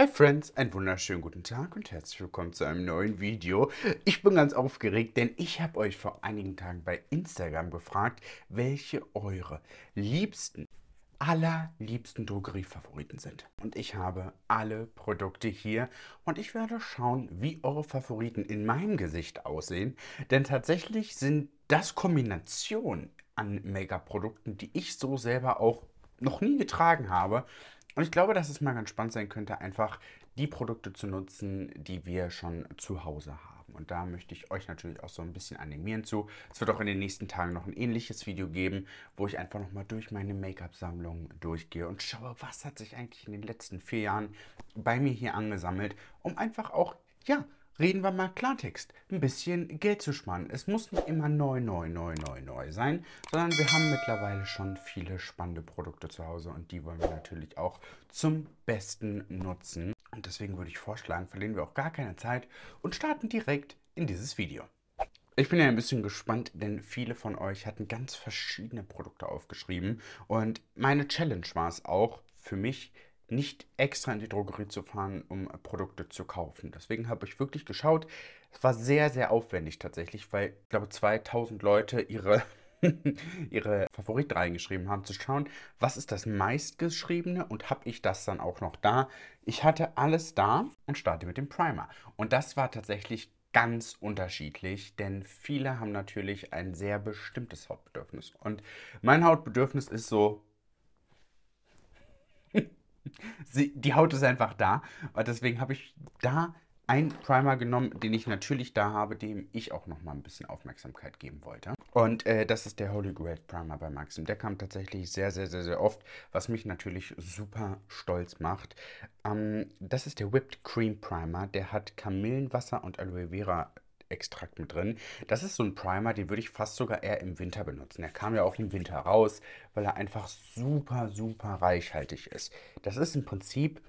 Hi Friends, einen wunderschönen guten Tag und herzlich willkommen zu einem neuen Video. Ich bin ganz aufgeregt, denn ich habe euch vor einigen Tagen bei Instagram gefragt, welche eure liebsten, allerliebsten Drogeriefavoriten sind. Und ich habe alle Produkte hier und ich werde schauen, wie eure Favoriten in meinem Gesicht aussehen, denn tatsächlich sind das Kombinationen an make up produkten die ich so selber auch noch nie getragen habe, und ich glaube, dass es mal ganz spannend sein könnte, einfach die Produkte zu nutzen, die wir schon zu Hause haben. Und da möchte ich euch natürlich auch so ein bisschen animieren zu. Es wird auch in den nächsten Tagen noch ein ähnliches Video geben, wo ich einfach nochmal durch meine Make-up-Sammlung durchgehe und schaue, was hat sich eigentlich in den letzten vier Jahren bei mir hier angesammelt, um einfach auch, ja, reden wir mal Klartext. Ein bisschen Geld zu sparen. Es muss nicht immer neu, neu, neu, neu, neu sein, sondern wir haben mittlerweile schon viele spannende Produkte zu Hause und die wollen wir natürlich auch zum Besten nutzen. Und deswegen würde ich vorschlagen, verlieren wir auch gar keine Zeit und starten direkt in dieses Video. Ich bin ja ein bisschen gespannt, denn viele von euch hatten ganz verschiedene Produkte aufgeschrieben und meine Challenge war es auch für mich, nicht extra in die Drogerie zu fahren, um äh, Produkte zu kaufen. Deswegen habe ich wirklich geschaut. Es war sehr, sehr aufwendig tatsächlich, weil ich glaube 2000 Leute ihre, ihre Favoriten reingeschrieben haben, zu schauen, was ist das meistgeschriebene und habe ich das dann auch noch da. Ich hatte alles da und starte mit dem Primer. Und das war tatsächlich ganz unterschiedlich, denn viele haben natürlich ein sehr bestimmtes Hautbedürfnis. Und mein Hautbedürfnis ist so sie, die Haut ist einfach da. Und deswegen habe ich da einen Primer genommen, den ich natürlich da habe, dem ich auch nochmal ein bisschen Aufmerksamkeit geben wollte. Und äh, das ist der Holy Grail Primer bei Maxim. Der kam tatsächlich sehr, sehr, sehr, sehr oft, was mich natürlich super stolz macht. Ähm, das ist der Whipped Cream Primer. Der hat Kamillenwasser und Aloe Vera Extrakt mit drin. Das ist so ein Primer, den würde ich fast sogar eher im Winter benutzen. Der kam ja auch im Winter raus, weil er einfach super, super reichhaltig ist. Das ist im Prinzip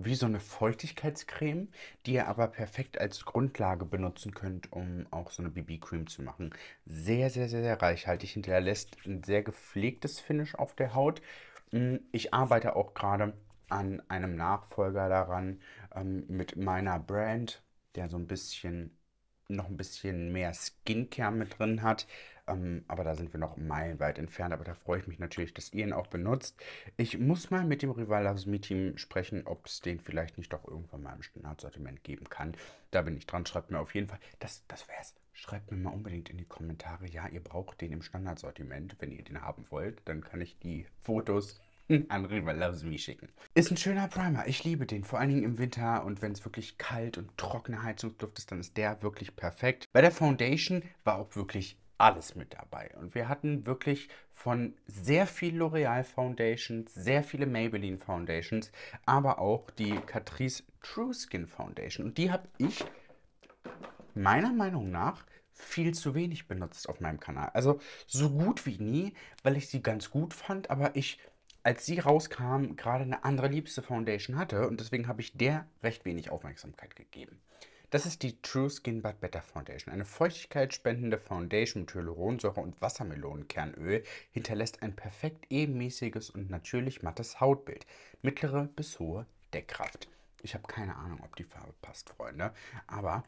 wie so eine Feuchtigkeitscreme, die ihr aber perfekt als Grundlage benutzen könnt, um auch so eine BB-Cream zu machen. Sehr, sehr, sehr, sehr reichhaltig hinterlässt ein sehr gepflegtes Finish auf der Haut. Hm, ich arbeite auch gerade an einem Nachfolger daran ähm, mit meiner Brand der so ein bisschen, noch ein bisschen mehr Skincare mit drin hat. Ähm, aber da sind wir noch meilenweit entfernt. Aber da freue ich mich natürlich, dass ihr ihn auch benutzt. Ich muss mal mit dem Rival Loves Me Team sprechen, ob es den vielleicht nicht doch irgendwann mal im Standardsortiment geben kann. Da bin ich dran. Schreibt mir auf jeden Fall. Das, das es. Schreibt mir mal unbedingt in die Kommentare, ja, ihr braucht den im Standardsortiment, wenn ihr den haben wollt. Dann kann ich die Fotos hm. an River Loves Me schicken. Ist ein schöner Primer. Ich liebe den. Vor allen Dingen im Winter und wenn es wirklich kalt und trockene Heizungsluft ist, dann ist der wirklich perfekt. Bei der Foundation war auch wirklich alles mit dabei. Und wir hatten wirklich von sehr viel L'Oreal Foundations, sehr viele Maybelline Foundations, aber auch die Catrice True Skin Foundation. Und die habe ich meiner Meinung nach viel zu wenig benutzt auf meinem Kanal. Also so gut wie nie, weil ich sie ganz gut fand, aber ich als sie rauskam, gerade eine andere Liebste Foundation hatte und deswegen habe ich der recht wenig Aufmerksamkeit gegeben. Das ist die True Skin But Better Foundation. Eine feuchtigkeitsspendende Foundation mit Hyaluronsäure und Wassermelonenkernöl hinterlässt ein perfekt ebenmäßiges und natürlich mattes Hautbild. Mittlere bis hohe Deckkraft. Ich habe keine Ahnung, ob die Farbe passt, Freunde, aber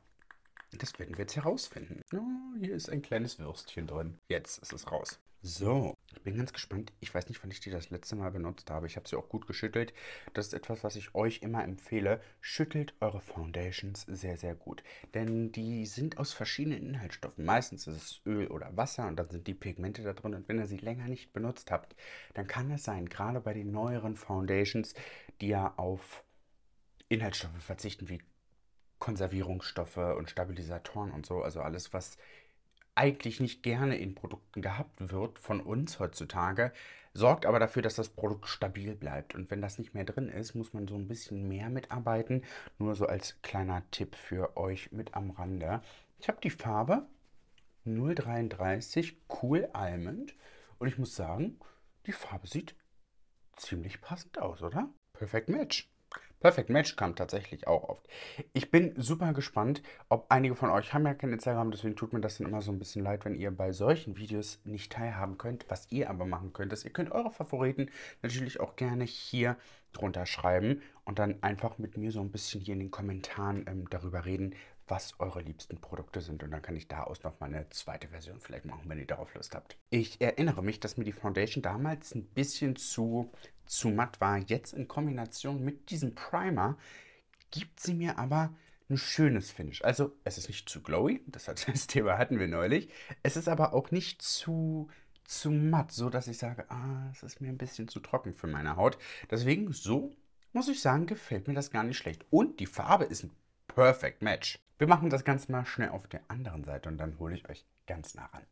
das werden wir jetzt herausfinden. Oh, hier ist ein kleines Würstchen drin. Jetzt ist es raus. So, ich bin ganz gespannt. Ich weiß nicht, wann ich die das letzte Mal benutzt habe. Ich habe sie auch gut geschüttelt. Das ist etwas, was ich euch immer empfehle. Schüttelt eure Foundations sehr, sehr gut. Denn die sind aus verschiedenen Inhaltsstoffen. Meistens ist es Öl oder Wasser und dann sind die Pigmente da drin. Und wenn ihr sie länger nicht benutzt habt, dann kann es sein, gerade bei den neueren Foundations, die ja auf Inhaltsstoffe verzichten wie Konservierungsstoffe und Stabilisatoren und so, also alles, was eigentlich nicht gerne in Produkten gehabt wird von uns heutzutage, sorgt aber dafür, dass das Produkt stabil bleibt. Und wenn das nicht mehr drin ist, muss man so ein bisschen mehr mitarbeiten. Nur so als kleiner Tipp für euch mit am Rande. Ich habe die Farbe 033 Cool Almond und ich muss sagen, die Farbe sieht ziemlich passend aus, oder? Perfect Match. Perfect Match kam tatsächlich auch oft. Ich bin super gespannt, ob einige von euch haben ja kein Instagram, deswegen tut mir das dann immer so ein bisschen leid, wenn ihr bei solchen Videos nicht teilhaben könnt. Was ihr aber machen könnt, ist, ihr könnt eure Favoriten natürlich auch gerne hier drunter schreiben und dann einfach mit mir so ein bisschen hier in den Kommentaren ähm, darüber reden, was eure liebsten Produkte sind und dann kann ich daraus nochmal eine zweite Version vielleicht machen, wenn ihr darauf Lust habt. Ich erinnere mich, dass mir die Foundation damals ein bisschen zu, zu matt war. Jetzt in Kombination mit diesem Primer gibt sie mir aber ein schönes Finish. Also es ist nicht zu glowy, das, hat, das Thema hatten wir neulich. Es ist aber auch nicht zu zu matt, so dass ich sage, ah, es ist mir ein bisschen zu trocken für meine Haut. Deswegen so muss ich sagen, gefällt mir das gar nicht schlecht. Und die Farbe ist ein Perfect Match. Wir machen das Ganze mal schnell auf der anderen Seite und dann hole ich euch ganz nah ran.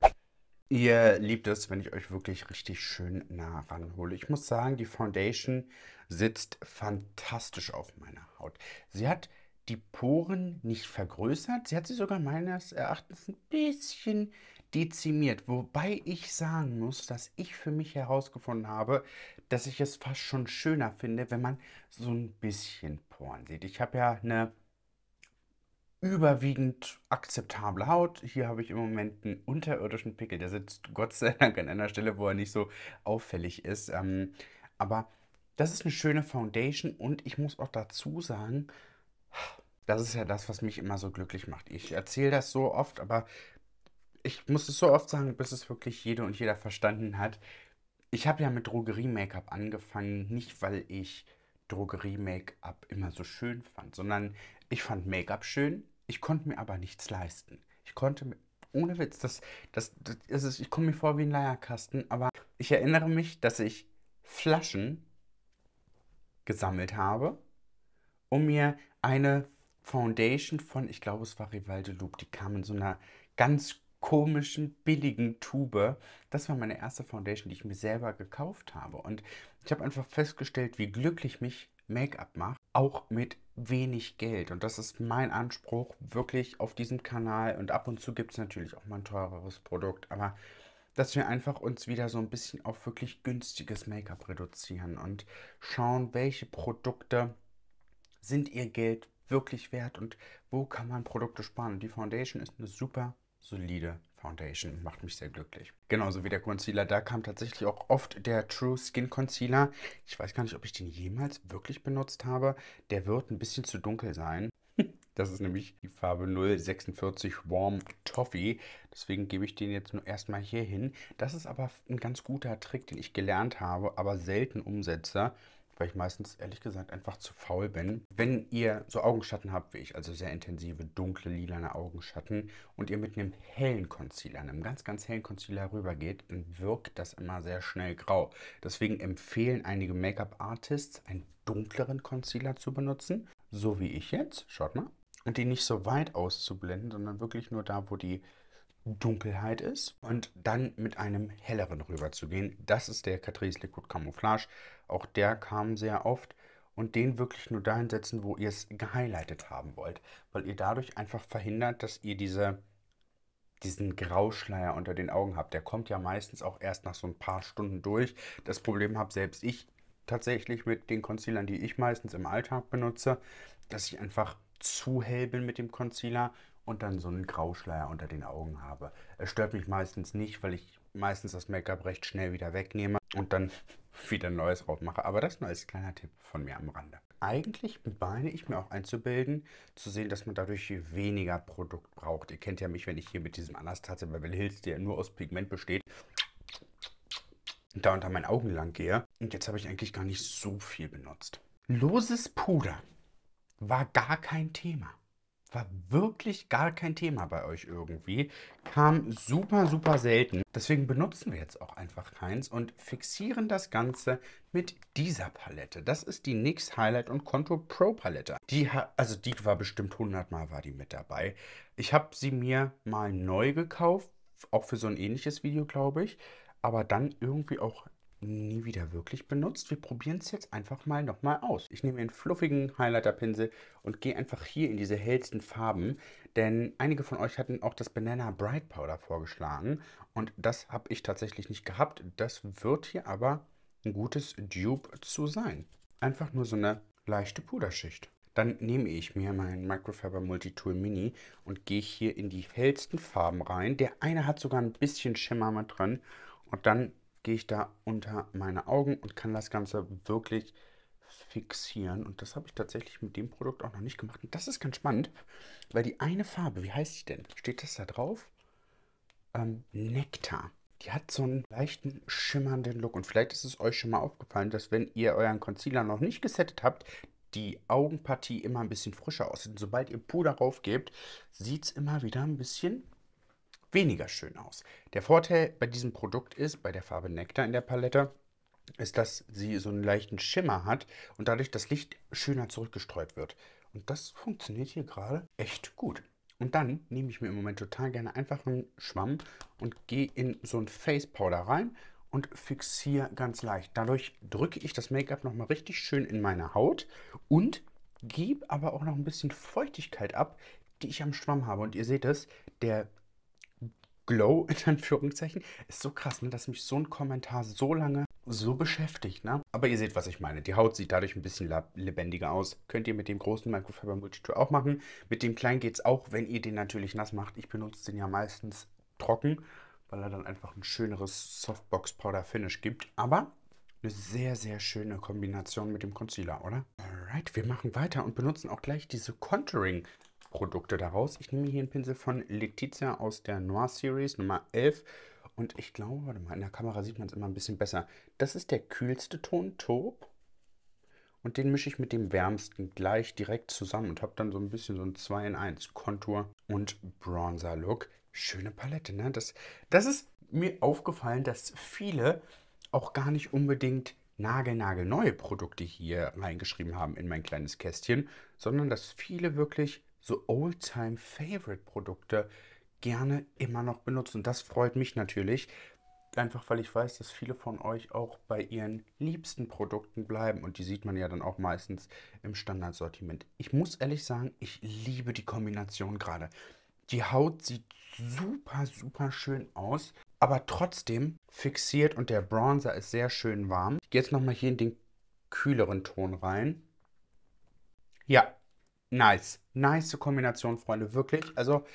Ihr liebt es, wenn ich euch wirklich richtig schön nah ranhole. Ich muss sagen, die Foundation sitzt fantastisch auf meiner Haut. Sie hat die Poren nicht vergrößert. Sie hat sie sogar meines Erachtens ein bisschen dezimiert. Wobei ich sagen muss, dass ich für mich herausgefunden habe, dass ich es fast schon schöner finde, wenn man so ein bisschen Poren sieht. Ich habe ja eine überwiegend akzeptable Haut. Hier habe ich im Moment einen unterirdischen Pickel. Der sitzt Gott sei Dank an einer Stelle, wo er nicht so auffällig ist. Ähm, aber das ist eine schöne Foundation und ich muss auch dazu sagen, das ist ja das, was mich immer so glücklich macht. Ich erzähle das so oft, aber ich muss es so oft sagen, bis es wirklich jede und jeder verstanden hat. Ich habe ja mit Drogerie-Make-up angefangen, nicht weil ich Drogerie-Make-up immer so schön fand, sondern ich fand Make-up schön, ich konnte mir aber nichts leisten. Ich konnte mir, ohne Witz, das, das, das ist, ich komme mir vor wie ein Leierkasten, aber ich erinnere mich, dass ich Flaschen gesammelt habe, um mir eine Foundation von, ich glaube, es war Rival de Loup, die kam in so einer ganz komischen, billigen Tube. Das war meine erste Foundation, die ich mir selber gekauft habe. Und ich habe einfach festgestellt, wie glücklich mich Make-up macht, auch mit wenig Geld. Und das ist mein Anspruch wirklich auf diesem Kanal. Und ab und zu gibt es natürlich auch mal ein teureres Produkt. Aber dass wir einfach uns wieder so ein bisschen auf wirklich günstiges Make-up reduzieren und schauen, welche Produkte sind ihr Geld wirklich wert und wo kann man Produkte sparen. Und die Foundation ist eine super solide Foundation. Macht mich sehr glücklich. Genauso wie der Concealer. Da kam tatsächlich auch oft der True Skin Concealer. Ich weiß gar nicht, ob ich den jemals wirklich benutzt habe. Der wird ein bisschen zu dunkel sein. Das ist nämlich die Farbe 046 Warm Toffee. Deswegen gebe ich den jetzt nur erstmal hier hin. Das ist aber ein ganz guter Trick, den ich gelernt habe, aber selten umsetze weil ich meistens ehrlich gesagt einfach zu faul bin. Wenn ihr so Augenschatten habt wie ich, also sehr intensive, dunkle, lilane Augenschatten und ihr mit einem hellen Concealer, einem ganz, ganz hellen Concealer rübergeht, dann wirkt das immer sehr schnell grau. Deswegen empfehlen einige Make-up-Artists, einen dunkleren Concealer zu benutzen, so wie ich jetzt, schaut mal, und die nicht so weit auszublenden, sondern wirklich nur da, wo die Dunkelheit ist und dann mit einem helleren rüber zu gehen. Das ist der Catrice Liquid Camouflage. Auch der kam sehr oft und den wirklich nur dahin setzen, wo ihr es gehighlightet haben wollt, weil ihr dadurch einfach verhindert, dass ihr diese, diesen Grauschleier unter den Augen habt. Der kommt ja meistens auch erst nach so ein paar Stunden durch. Das Problem habe selbst ich tatsächlich mit den Concealern, die ich meistens im Alltag benutze, dass ich einfach zu hell bin mit dem Concealer und dann so einen Grauschleier unter den Augen habe. Es stört mich meistens nicht, weil ich meistens das Make-up recht schnell wieder wegnehme und dann wieder ein neues drauf mache. Aber das nur als kleiner Tipp von mir am Rande. Eigentlich beine ich mir auch einzubilden, zu sehen, dass man dadurch weniger Produkt braucht. Ihr kennt ja mich, wenn ich hier mit diesem Anastasia Beverly Hills, der nur aus Pigment besteht, da unter meinen Augen lang gehe. Und jetzt habe ich eigentlich gar nicht so viel benutzt. Loses Puder war gar kein Thema war wirklich gar kein Thema bei euch irgendwie. Kam super, super selten. Deswegen benutzen wir jetzt auch einfach keins und fixieren das Ganze mit dieser Palette. Das ist die NYX Highlight und Contour Pro Palette. Die, also die war bestimmt 100 Mal war die mit dabei. Ich habe sie mir mal neu gekauft, auch für so ein ähnliches Video, glaube ich. Aber dann irgendwie auch nie wieder wirklich benutzt. Wir probieren es jetzt einfach mal nochmal aus. Ich nehme einen fluffigen Highlighter-Pinsel und gehe einfach hier in diese hellsten Farben, denn einige von euch hatten auch das Banana Bright Powder vorgeschlagen und das habe ich tatsächlich nicht gehabt. Das wird hier aber ein gutes Dupe zu sein. Einfach nur so eine leichte Puderschicht. Dann nehme ich mir meinen Microfiber Multitool Mini und gehe hier in die hellsten Farben rein. Der eine hat sogar ein bisschen Schimmer mit drin. Und dann gehe ich da unter meine Augen und kann das Ganze wirklich fixieren. Und das habe ich tatsächlich mit dem Produkt auch noch nicht gemacht. Und das ist ganz spannend, weil die eine Farbe, wie heißt die denn? Steht das da drauf? Ähm, Nektar. Die hat so einen leichten schimmernden Look. Und vielleicht ist es euch schon mal aufgefallen, dass wenn ihr euren Concealer noch nicht gesettet habt, die Augenpartie immer ein bisschen frischer aussieht. Sobald ihr Puder raufgebt, sieht es immer wieder ein bisschen weniger schön aus. Der Vorteil bei diesem Produkt ist, bei der Farbe Nektar in der Palette, ist, dass sie so einen leichten Schimmer hat und dadurch das Licht schöner zurückgestreut wird. Und das funktioniert hier gerade echt gut. Und dann nehme ich mir im Moment total gerne einfach einen Schwamm und gehe in so ein Face Powder rein und fixiere ganz leicht. Dadurch drücke ich das Make-up nochmal richtig schön in meine Haut und gebe aber auch noch ein bisschen Feuchtigkeit ab, die ich am Schwamm habe. Und ihr seht es, der Glow in Anführungszeichen. Ist so krass, ne, dass mich so ein Kommentar so lange so beschäftigt. Ne? Aber ihr seht, was ich meine. Die Haut sieht dadurch ein bisschen lebendiger aus. Könnt ihr mit dem großen Microfiber Multitool auch machen. Mit dem kleinen geht es auch, wenn ihr den natürlich nass macht. Ich benutze den ja meistens trocken, weil er dann einfach ein schöneres Softbox Powder Finish gibt. Aber eine sehr, sehr schöne Kombination mit dem Concealer, oder? Alright, wir machen weiter und benutzen auch gleich diese Contouring Produkte daraus. Ich nehme hier einen Pinsel von Letizia aus der Noir Series Nummer 11. Und ich glaube, warte mal, in der Kamera sieht man es immer ein bisschen besser. Das ist der kühlste Ton, Taub. Und den mische ich mit dem wärmsten gleich direkt zusammen und habe dann so ein bisschen so ein 2 in 1 Kontur und Bronzer Look. Schöne Palette, ne? Das, das ist mir aufgefallen, dass viele auch gar nicht unbedingt nagelnagelneue Produkte hier reingeschrieben haben in mein kleines Kästchen, sondern dass viele wirklich so oldtime favorite produkte gerne immer noch benutzen. Das freut mich natürlich, einfach weil ich weiß, dass viele von euch auch bei ihren liebsten Produkten bleiben und die sieht man ja dann auch meistens im Standardsortiment. Ich muss ehrlich sagen, ich liebe die Kombination gerade. Die Haut sieht super, super schön aus, aber trotzdem fixiert und der Bronzer ist sehr schön warm. Ich gehe jetzt nochmal hier in den kühleren Ton rein. Ja, Nice. Nice Kombination, Freunde. Wirklich. Also,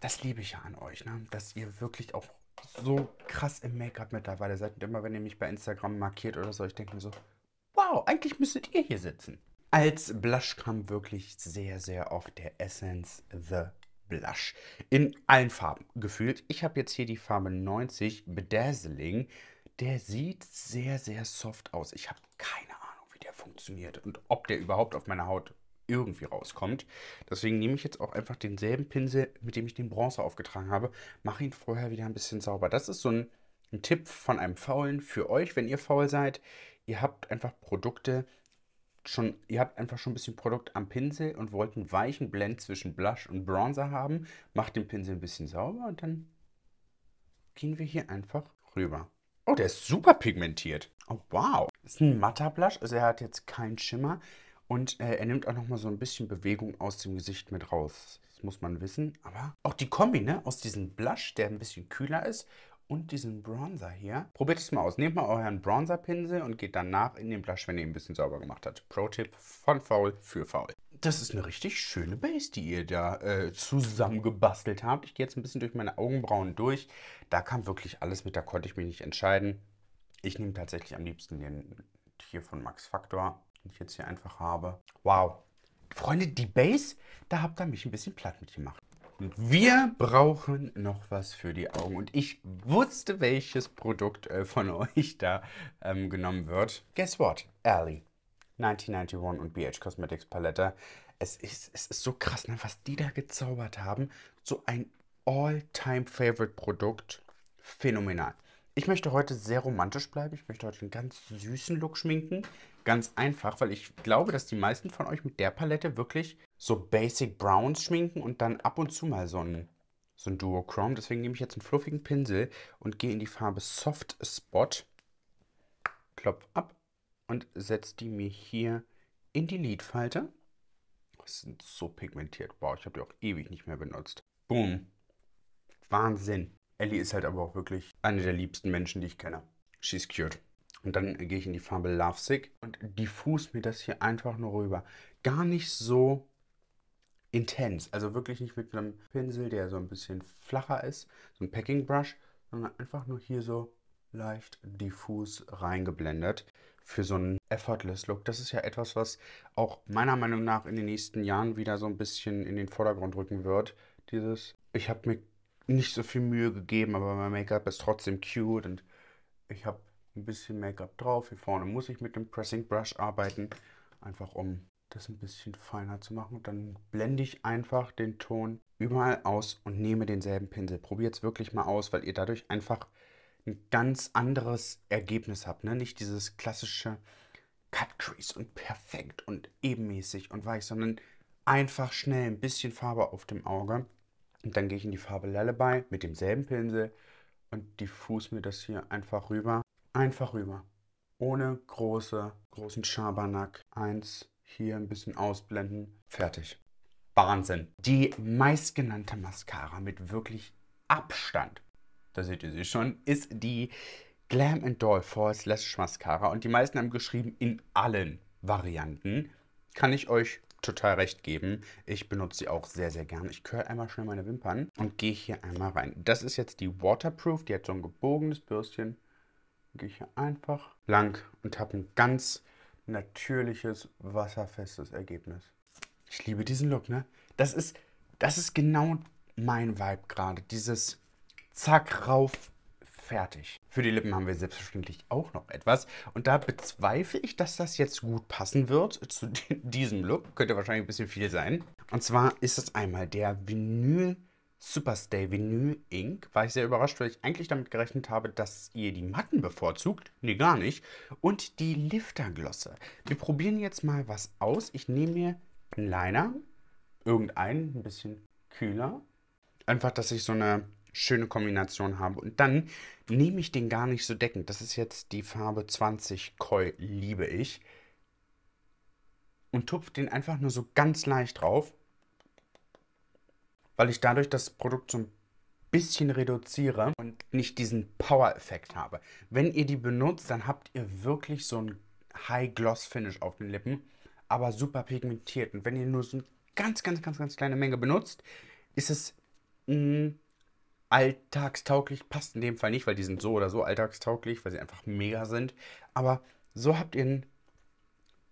das liebe ich ja an euch, ne? dass ihr wirklich auch so krass im Make-up mittlerweile seid. Und immer, wenn ihr mich bei Instagram markiert oder so, ich denke mir so, wow, eigentlich müsstet ihr hier sitzen. Als Blush kam wirklich sehr, sehr oft der Essence The Blush. In allen Farben gefühlt. Ich habe jetzt hier die Farbe 90 Bedazzling. Der sieht sehr, sehr soft aus. Ich habe keine funktioniert und ob der überhaupt auf meiner Haut irgendwie rauskommt. Deswegen nehme ich jetzt auch einfach denselben Pinsel, mit dem ich den Bronzer aufgetragen habe, mache ihn vorher wieder ein bisschen sauber. Das ist so ein, ein Tipp von einem Faulen für euch, wenn ihr faul seid. Ihr habt einfach Produkte, schon, ihr habt einfach schon ein bisschen Produkt am Pinsel und wollt einen weichen Blend zwischen Blush und Bronzer haben, macht den Pinsel ein bisschen sauber und dann gehen wir hier einfach rüber. Oh, der ist super pigmentiert. Oh, wow. Ist ein matter Blush, also er hat jetzt keinen Schimmer. Und äh, er nimmt auch nochmal so ein bisschen Bewegung aus dem Gesicht mit raus. Das muss man wissen. Aber auch die Kombi, ne? Aus diesem Blush, der ein bisschen kühler ist, und diesen Bronzer hier. Probiert es mal aus. Nehmt mal euren Bronzerpinsel und geht danach in den Blush, wenn ihr ihn ein bisschen sauber gemacht habt. Pro-Tipp von faul für faul. Das ist eine richtig schöne Base, die ihr da äh, zusammengebastelt habt. Ich gehe jetzt ein bisschen durch meine Augenbrauen durch. Da kam wirklich alles mit, da konnte ich mich nicht entscheiden. Ich nehme tatsächlich am liebsten den hier von Max Factor, den ich jetzt hier einfach habe. Wow. Freunde, die Base, da habt ihr mich ein bisschen platt mitgemacht. Und wir brauchen noch was für die Augen. Und ich wusste, welches Produkt äh, von euch da ähm, genommen wird. Guess what? Ally. 1991 und BH Cosmetics Palette. Es ist, es ist so krass, ne, was die da gezaubert haben. So ein All-Time-Favorite-Produkt. Phänomenal. Ich möchte heute sehr romantisch bleiben. Ich möchte heute einen ganz süßen Look schminken. Ganz einfach, weil ich glaube, dass die meisten von euch mit der Palette wirklich so Basic Browns schminken und dann ab und zu mal so ein, so ein Duochrome. Deswegen nehme ich jetzt einen fluffigen Pinsel und gehe in die Farbe Soft Spot. Klopf ab und setze die mir hier in die Lidfalte. Das sind so pigmentiert. Wow, ich habe die auch ewig nicht mehr benutzt. Boom. Wahnsinn. Ellie ist halt aber auch wirklich eine der liebsten Menschen, die ich kenne. She's cute. Und dann gehe ich in die Farbe Lovesick und diffus mir das hier einfach nur rüber. Gar nicht so intens. Also wirklich nicht mit einem Pinsel, der so ein bisschen flacher ist, so ein Packing Brush, sondern einfach nur hier so leicht diffus reingeblendet für so einen effortless Look. Das ist ja etwas, was auch meiner Meinung nach in den nächsten Jahren wieder so ein bisschen in den Vordergrund rücken wird. Dieses, ich habe mir nicht so viel Mühe gegeben, aber mein Make-up ist trotzdem cute und ich habe ein bisschen Make-up drauf. Hier vorne muss ich mit dem Pressing Brush arbeiten, einfach um das ein bisschen feiner zu machen. Und dann blende ich einfach den Ton überall aus und nehme denselben Pinsel. Probiert es wirklich mal aus, weil ihr dadurch einfach ein ganz anderes Ergebnis habt. Ne? Nicht dieses klassische Cut Crease und perfekt und ebenmäßig und weich, sondern einfach schnell ein bisschen Farbe auf dem Auge und dann gehe ich in die Farbe Lullaby mit demselben Pinsel und diffuse mir das hier einfach rüber. Einfach rüber. Ohne große, großen Schabernack. Eins hier ein bisschen ausblenden. Fertig. Wahnsinn. Die meistgenannte Mascara mit wirklich Abstand, da seht ihr sie schon, ist die Glam and Doll False Lash Mascara. Und die meisten haben geschrieben in allen Varianten. Kann ich euch total recht geben. Ich benutze sie auch sehr, sehr gern. Ich curl einmal schnell meine Wimpern und gehe hier einmal rein. Das ist jetzt die Waterproof. Die hat so ein gebogenes Bürstchen. Gehe ich hier einfach lang und habe ein ganz natürliches, wasserfestes Ergebnis. Ich liebe diesen Look, ne? Das ist, das ist genau mein Vibe gerade. Dieses zack rauf, fertig. Für die Lippen haben wir selbstverständlich auch noch etwas. Und da bezweifle ich, dass das jetzt gut passen wird zu diesem Look. Könnte wahrscheinlich ein bisschen viel sein. Und zwar ist es einmal der Vinyl Superstay Vinyl Ink. War ich sehr überrascht, weil ich eigentlich damit gerechnet habe, dass ihr die Matten bevorzugt. Nee, gar nicht. Und die Lifterglosse. Wir probieren jetzt mal was aus. Ich nehme mir einen Liner. Irgendeinen, ein bisschen kühler. Einfach, dass ich so eine schöne Kombination habe. Und dann nehme ich den gar nicht so deckend. Das ist jetzt die Farbe 20 Koi, liebe ich. Und tupfe den einfach nur so ganz leicht drauf, weil ich dadurch das Produkt so ein bisschen reduziere und nicht diesen Power-Effekt habe. Wenn ihr die benutzt, dann habt ihr wirklich so ein High-Gloss-Finish auf den Lippen, aber super pigmentiert. Und wenn ihr nur so eine ganz, ganz, ganz, ganz kleine Menge benutzt, ist es mh, mm, alltagstauglich passt in dem Fall nicht, weil die sind so oder so alltagstauglich, weil sie einfach mega sind. Aber so habt ihr einen,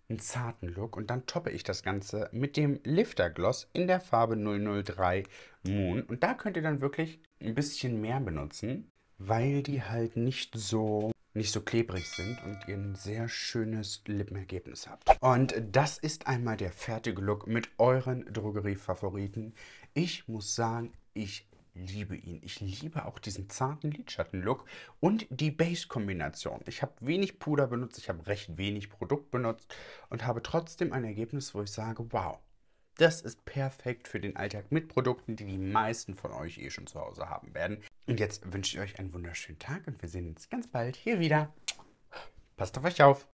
einen zarten Look und dann toppe ich das Ganze mit dem Lifter Gloss in der Farbe 003 Moon. Und da könnt ihr dann wirklich ein bisschen mehr benutzen, weil die halt nicht so nicht so klebrig sind und ihr ein sehr schönes Lippenergebnis habt. Und das ist einmal der fertige Look mit euren Drogeriefavoriten. Ich muss sagen, ich liebe ihn. Ich liebe auch diesen zarten Lidschatten-Look und die Base-Kombination. Ich habe wenig Puder benutzt, ich habe recht wenig Produkt benutzt und habe trotzdem ein Ergebnis, wo ich sage, wow, das ist perfekt für den Alltag mit Produkten, die die meisten von euch eh schon zu Hause haben werden. Und jetzt wünsche ich euch einen wunderschönen Tag und wir sehen uns ganz bald hier wieder. Passt auf euch auf!